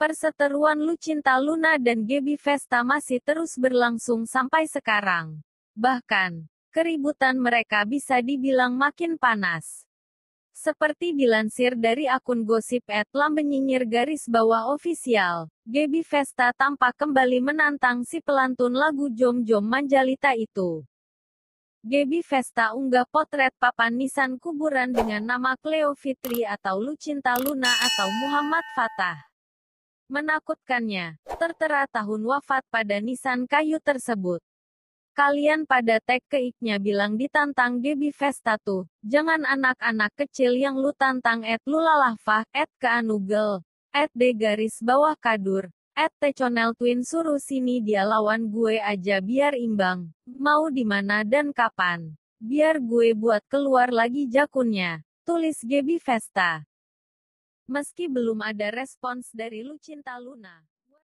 Perseteruan Lucinta Luna dan Gaby Vesta masih terus berlangsung sampai sekarang. Bahkan, keributan mereka bisa dibilang makin panas. Seperti dilansir dari akun gosip at menyinyir garis bawah ofisial, Gaby Vesta tampak kembali menantang si pelantun lagu Jom Jom Manjalita itu. Gaby Vesta unggah potret papan nisan kuburan dengan nama Cleo Fitri atau Lucinta Luna atau Muhammad Fatah. Menakutkannya, tertera tahun wafat pada nisan kayu tersebut. Kalian pada tag keiknya bilang ditantang festa tuh, jangan anak-anak kecil yang lu tantang et Lulalahfa et keanugel, et de garis bawah kadur, At Teconel Twin suruh sini dia lawan gue aja biar imbang. Mau di mana dan kapan. Biar gue buat keluar lagi jakunnya. Tulis Gebi Festa. Meski belum ada respons dari Lucinta Luna,